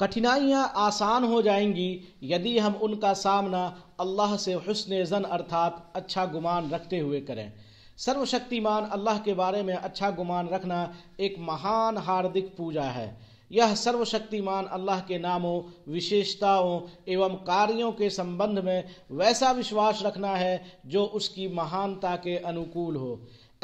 कठिनाइयाँ आसान हो जाएंगी यदि हम उनका सामना अल्लाह से हसन ज़न अर्थात अच्छा गुमान रखते हुए करें सर्वशक्तिमान अल्लाह के बारे में अच्छा गुमान रखना एक महान हार्दिक पूजा है यह सर्वशक्तिमान अल्लाह के नामों विशेषताओं एवं कार्यों के संबंध में वैसा विश्वास रखना है जो उसकी महानता के अनुकूल हो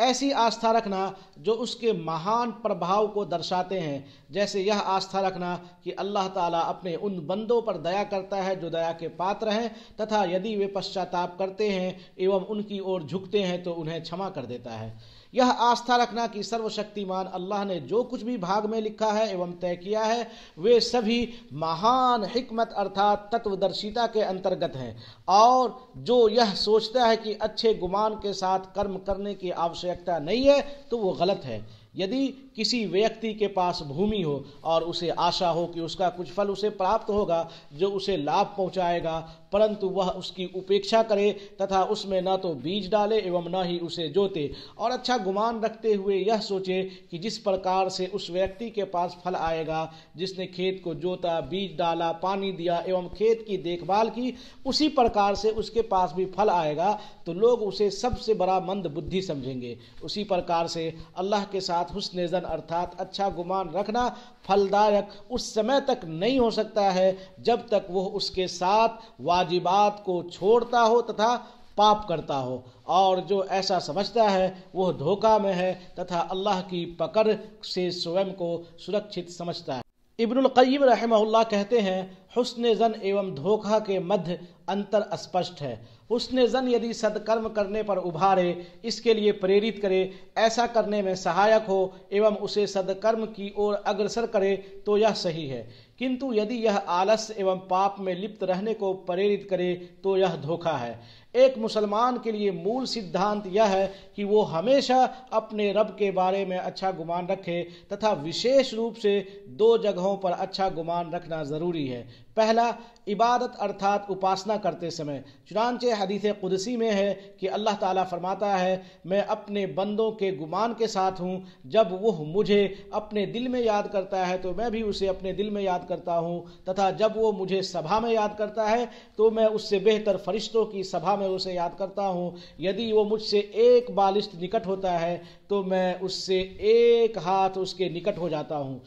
ऐसी आस्था रखना जो उसके महान प्रभाव को दर्शाते हैं जैसे यह आस्था रखना कि अल्लाह ताला अपने उन बंदों पर दया करता है जो दया के पात्र हैं तथा यदि वे पश्चाताप करते हैं एवं उनकी ओर झुकते हैं तो उन्हें क्षमा कर देता है यह आस्था रखना कि सर्वशक्तिमान अल्लाह ने जो कुछ भी भाग में लिखा है एवं तय किया है वे सभी महान हिकमत अर्थात तत्वदर्शिता के अंतर्गत हैं और जो यह सोचता है कि अच्छे गुमान के साथ कर्म करने की आवश्यकता नहीं है तो वो गलत है यदि किसी व्यक्ति के पास भूमि हो और उसे आशा हो कि उसका कुछ फल उसे प्राप्त होगा जो उसे लाभ पहुंचाएगा परंतु वह उसकी उपेक्षा करे तथा उसमें न तो बीज डाले एवं न ही उसे जोते और अच्छा गुमान रखते हुए यह सोचे कि जिस प्रकार से उस व्यक्ति के पास फल आएगा जिसने खेत को जोता बीज डाला पानी दिया एवं खेत की देखभाल की उसी प्रकार से उसके पास भी फल आएगा तो लोग उसे सबसे बड़ा मंद बुद्धि समझेंगे उसी प्रकार से अल्लाह के साथ साथ हुसन जन अर्थात अच्छा गुमान रखना फलदायक उस समय तक नहीं हो सकता है जब तक वह उसके साथ वाजिबात को छोड़ता हो तथा पाप करता हो और जो ऐसा समझता है वह धोखा में है तथा अल्लाह की पकड़ से स्वयं को सुरक्षित समझता है इब्नुल रही कहते हैं हुसन जन एवं धोखा के मध्य अंतर स्पष्ट है उसने जन यदि सदकर्म करने पर उभारे इसके लिए प्रेरित करे ऐसा करने में सहायक हो एवं उसे सदकर्म की ओर अग्रसर करे तो यह सही है किंतु यदि यह आलस्य एवं पाप में लिप्त रहने को प्रेरित करे तो यह धोखा है एक मुसलमान के लिए मूल सिद्धांत यह है कि वो हमेशा अपने रब के बारे में अच्छा गुमान रखे तथा विशेष रूप से दो जगहों पर अच्छा गुमान रखना ज़रूरी है पहला इबादत अर्थात उपासना करते समय चुनानचे हदीस कुदसी में है कि अल्लाह ताला फरमाता है मैं अपने बंदों के गुमान के साथ हूँ जब वह मुझे अपने दिल में याद करता है तो मैं भी उसे अपने दिल में याद करता हूँ तथा जब वो मुझे सभा में याद करता है तो मैं उससे बेहतर फरिश्तों की सभा में उसे याद करता हूँ यदि वो मुझसे एक बालिश निकट होता है तो मैं उससे एक हाथ उसके निकट हो जाता हूँ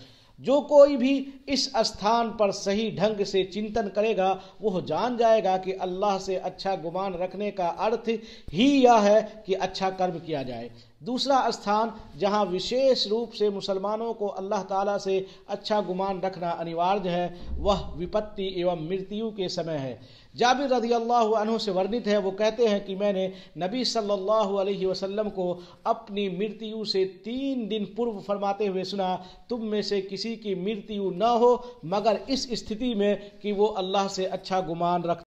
जो कोई भी इस स्थान पर सही ढंग से चिंतन करेगा वह जान जाएगा कि अल्लाह से अच्छा गुमान रखने का अर्थ ही यह है कि अच्छा कर्म किया जाए दूसरा स्थान जहां विशेष रूप से मुसलमानों को अल्लाह ताला से अच्छा गुमान रखना अनिवार्य है वह विपत्ति एवं मृत्यु के समय है जाबिर रदी अल्लाह से वर्णित है वो कहते हैं कि मैंने नबी सल्लल्लाहु अलैहि वसल्लम को अपनी मृत्यु से तीन दिन पूर्व फरमाते हुए सुना तुम में से किसी किसी की मृत्यु न हो मगर इस स्थिति में कि वो अल्लाह से अच्छा गुमान रख